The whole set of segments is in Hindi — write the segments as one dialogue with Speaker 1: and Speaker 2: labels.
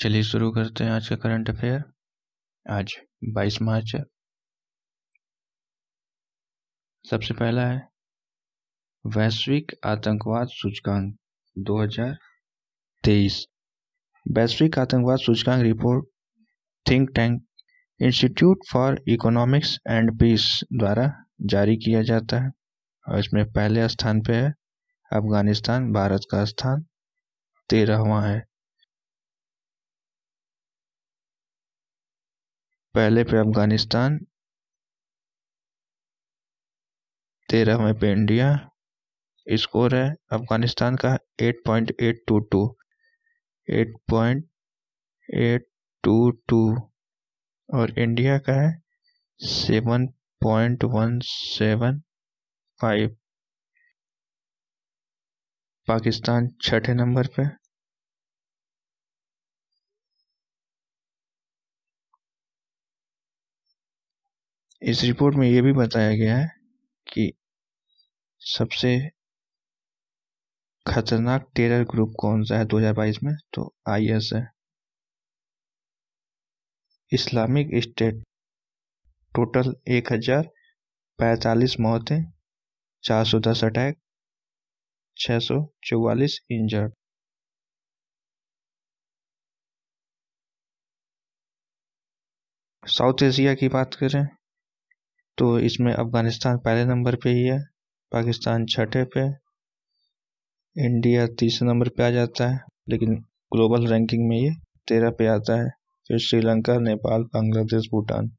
Speaker 1: चलिए शुरू करते हैं आज का करंट अफेयर आज 22 मार्च है सबसे पहला है वैश्विक आतंकवाद सूचकांक 2023 वैश्विक आतंकवाद सूचकांक report think tank institute for economics and peace द्वारा जारी किया जाता है और इसमें पहले स्थान पे है अफगानिस्तान भारत का स्थान तेरहवा है पहले पे अफगानिस्तान तेरह में पे इंडिया स्कोर है अफगानिस्तान का eight point eight two two eight point eight two two और इंडिया का है seven point one seven five Pakistan छठे नंबर पे इस रिपोर्ट में यह भी बताया गया है कि सबसे खतरनाक टेरर ग्रुप कौन सा है 2022 में तो आईएस है इस्लामिक स्टेट टोटल एक हजार पैतालीस मौतें चार सौ दस अटैक छः सौ चौवालीस इंजर्ड साउथ एशिया की बात करें तो इसमें अफ़गानिस्तान पहले नंबर पे ही है पाकिस्तान छठे पे इंडिया तीसरे नंबर पे आ जाता है लेकिन ग्लोबल रैंकिंग में ये तेरह पे आता है फिर श्रीलंका नेपाल बांग्लादेश भूटान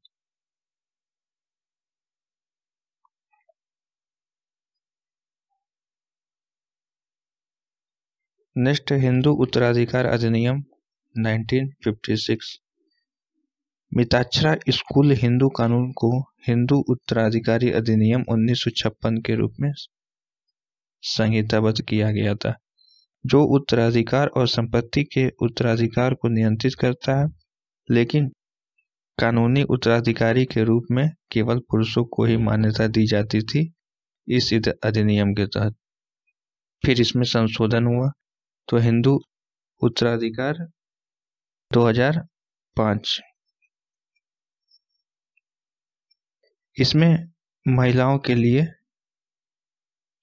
Speaker 1: नेक्स्ट हिंदू उत्तराधिकार अधिनियम 1956 मिताक्षरा स्कूल हिंदू कानून को हिंदू उत्तराधिकारी अधिनियम 1956 के रूप में संहिताबद्ध किया गया था जो उत्तराधिकार और संपत्ति के उत्तराधिकार को नियंत्रित करता है लेकिन कानूनी उत्तराधिकारी के रूप में केवल पुरुषों को ही मान्यता दी जाती थी इस अधिनियम के तहत फिर इसमें संशोधन हुआ तो हिंदू उत्तराधिकार 2005 इसमें महिलाओं के लिए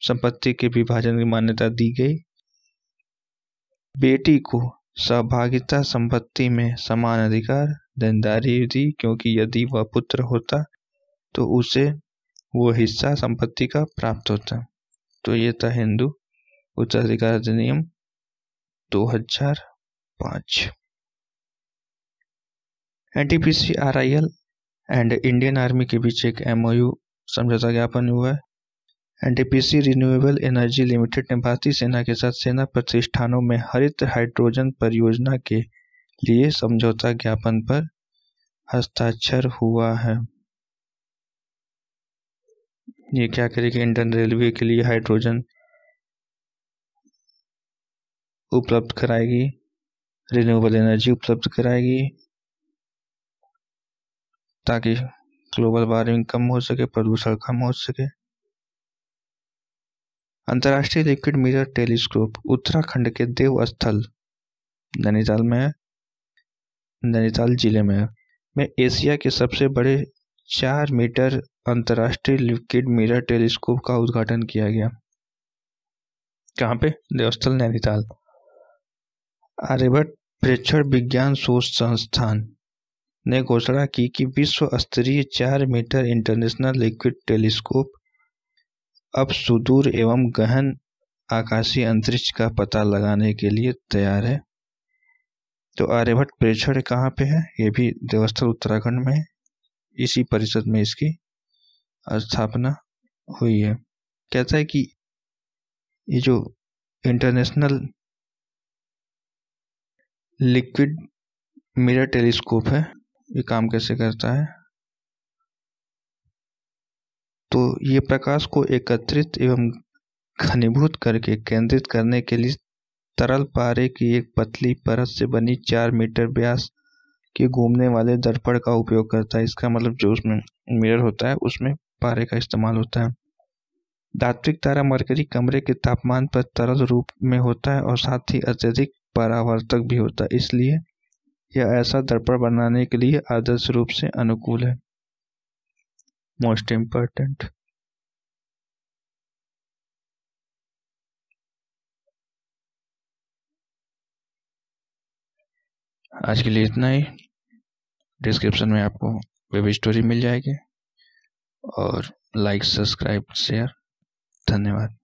Speaker 1: संपत्ति के विभाजन की मान्यता दी गई बेटी को सहभागिता संपत्ति में समान अधिकार देनदारी दी क्योंकि यदि वह पुत्र होता तो उसे वो हिस्सा संपत्ति का प्राप्त होता तो ये था हिंदू उत्तराधिकार अधिनियम 2005 NTPC RIL and Indian army के बीच एक एम समझौता ज्ञापन हुआ है एंड सी रिन्यूएबल एनर्जी लिमिटेड ने भारतीय सेना के साथ सेना प्रतिष्ठानों में हरित हाइड्रोजन परियोजना के लिए समझौता ज्ञापन पर हस्ताक्षर हुआ है ये क्या करेगी इंडियन रेलवे के लिए हाइड्रोजन उपलब्ध कराएगी रिन्यूएबल एनर्जी उपलब्ध कराएगी ताकि ग्लोबल वार्मिंग कम हो सके प्रदूषण कम हो सके अंतर्राष्ट्रीय लिक्विड मिरर टेलीस्कोप उत्तराखंड के देव स्थल नैनीताल में नैनीताल जिले में है में एशिया के सबसे बड़े चार मीटर अंतर्राष्ट्रीय लिक्विड मिरर टेलीस्कोप का उद्घाटन किया गया कहाँ पे देवस्थल नैनीताल आर्यभट्ट प्रेक्षण विज्ञान शोध संस्थान ने घोषणा की कि विश्व स्तरीय चार मीटर इंटरनेशनल लिक्विड टेलीस्कोप अब सुदूर एवं गहन आकाशीय अंतरिक्ष का पता लगाने के लिए तैयार है तो आर्यभट्ट प्रेक्षण कहाँ पे है ये भी देवस्थल उत्तराखंड में है इसी परिषद में इसकी स्थापना हुई है कहता है कि ये जो इंटरनेशनल लिक्विड मिरर टेलीस्कोप है ये काम कैसे करता है तो ये प्रकाश को एकत्रित एवं घनीभूत करके केंद्रित करने के लिए तरल पारे की एक पतली परत से बनी चार मीटर व्यास के घूमने वाले दर्पण का उपयोग करता है इसका मतलब जो उसमें मिरर होता है उसमें पारे का इस्तेमाल होता है धात्विक तारा मरकरी कमरे के तापमान पर तरल रूप में होता है और साथ ही अत्यधिक परावर्तक भी होता है इसलिए यह ऐसा दर्पण बनाने के लिए आदर्श रूप से अनुकूल है मोस्ट इम्पॉर्टेंट आज के लिए इतना ही डिस्क्रिप्शन में आपको वेब स्टोरी मिल जाएगी और लाइक सब्सक्राइब शेयर धन्यवाद